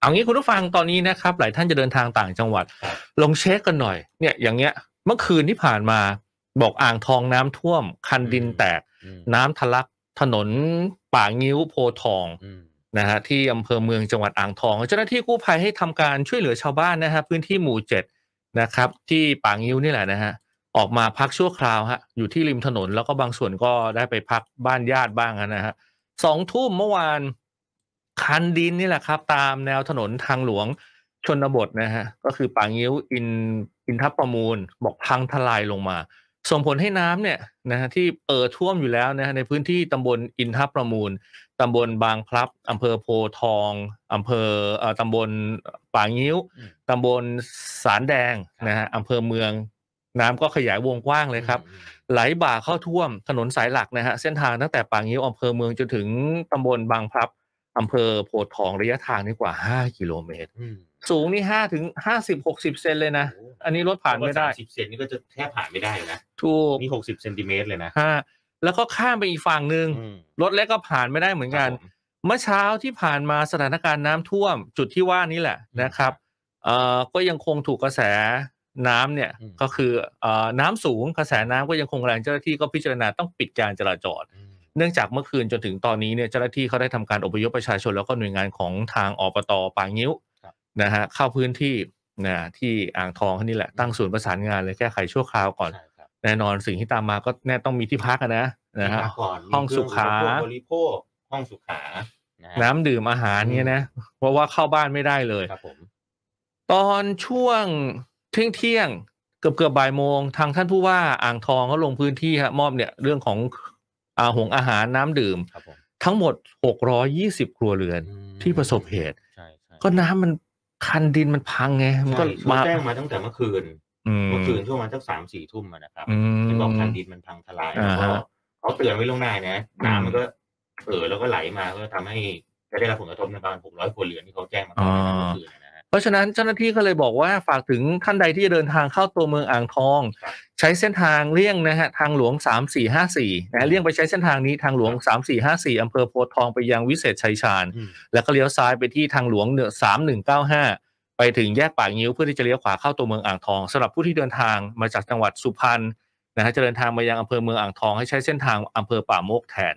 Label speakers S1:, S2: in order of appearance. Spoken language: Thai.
S1: เอางี้คุณผู้ฟังตอนนี้นะครับ หลายท่านจะเดินทางต่างจังหวัดลงเช็คกันหน่อยเนี่ยอย่างเงี้ยเมื่อคืนที่ผ่านมาบอกอ่างทองน้ำท่วม คันดินแตก น้ำทะลักถนนป่างิ้วโพทองนะฮะที่อำเภอเมืองจังหวัดอ่างทอง เจ้าหน้าที่กู้ภัยให้ทำการช่วยเหลือชาวบ้านนะฮะพื้นที่หมู่เจ็ดนะครับ ที่ป่างิ้วนี่แหละนะฮะออกมาพักชั่วคราวฮะอยู่ที่ริมถนนแล้วก็บางส่วนก็ได้ไปพักบ้านญาติบ้างนะฮะสองทุ่มเมื่อวานคันดินนี่แหละครับตามแนวถนนทางหลวงชนบทนะฮะก็คือป่างิ้วอินอินทับประมูล บอกพังทลายลงมาส่งผลให้น้ำเนี่ยนะฮะที่เอ่อท่วมอยู่แล้วนะฮะในพื้นที่ตำบลอินทับประมูลตำบลบางพลับอำเภอโพทองอำเภอเอ่อตำบลป่างิ้ว ตำบลสารแดงนะฮะอำเภอเมือง น้ำก็ขยายวงกว้างเลยครับไหลบ่าเข้าท่วมถนนสายหลักนะฮะเส้นทางตั้งแต่ป่างิ้วอำเภอเมืองจนถึงตำบลบางพลับอำเภอโพทองระยะทางนี่กว่าห้ากิโลเมตรสูงนี่ห้าถึงห้าสิบหกสิบเซนเลยนะ อันนี้รถผ่านไม่ได้สิบเซนนี่ก็จะแทบผ่านไม่ได้นะถูกนี่หกสิบเซนติเมตรเลยนะฮะแล้วก็ข้ามไปอีกฝั่งหนึ่งรถเล็กก็ผ่านไม่ได้เหมือนกัน เมื่อเช้าที่ผ่านมาสถานการณ์น้ำท่วมจุดที่ว่านี้แหละนะครับเอ่อก็ยังคงถูกกระแสน้ำเนี่ย ก็คือเอ่อน้ำสูงกระแสน้ำก็ยังคงแรงเจ้าหน้าที่ก็พิจารณาต้องปิดการจราจรเนื่องจากเมื่อคืนจนถึงตอนนี้เนี่ยเจ้าหน้าที่เขาได้ทำการอพยพประชาชนแล้วก็หน่วยงานของทางอปตปางิ้วนะฮะ เข้าพื้นที่นะที่อ่างทอง่นี่แหละตั้งศูนย์ประสานงานเลยแก้ไขชั่วคราวก่อนแน่นอนสิ่งที่ตามมาก็แน่ต้องมีที่พักนะนะฮะห้องสุขาบริโภคห้องสุขาน้ำดื่มอาหารเนี่ยนะเพราะว่าเข้าบ้านไม่ได้เลยครับผมตอนช่วงเที่ยงเที่ยงเกือบเกือบบ่ายโมงทางท่านผู้ว่าอ่างทองเขาลงพื้นที่ฮะมอบเนี่ย เรื่องของอาหงอาหารน้ำดื่มทั้งหมด 620 ครัวเรือนที่ประสบเหตุก็น้ำมันคันดินมันพังไงมันก็มาแจ้งมาตั้งแต่เมื่อคืนเมื่อคืน ช่วงมาตสักสามสี่ทุ่มนะครับที่บอกคันดินมันพังทลายเขาเตือนไว้ล่วงหน้านะน้ำมันก็ เอ่อแล้วก็ไหลมาก็ทำให้ได้รับผลกระทบในประมาณหกร้อยครัวเรือนที่เขาแจ้งมาตตั้งแ่เมื่อคืนเพราะฉะนั้นเจ้าหน้าที่ก็เลยบอกว่าฝากถึงท่านใดที่จะเดินทางเข้าตัวเมืองอ่างทอง ใช้เส้นทางเลี่ยงนะฮะทางหลวง 3454นะเลี่ยงไปใช้เส้นทางนี้ทางหลวง3454อำเภอโพทองไปยังวิเศษชัยชาญแล้วก็เลี้ยวซ้ายไปที่ทางหลวงเหนือ3195 ไปถึงแยกปากงิ้วเพื่อที่จะเลี้ยวขวาเข้าตัวเมืองอ่างทองสำหรับผู้ที่เดินทางมาจากจังหวัดสุพรรณนะฮะจะเดินทางมายังอำเภอเมืองอ่างทอง ให้ใช้เส้นทางอำเภอป่าโมกแทน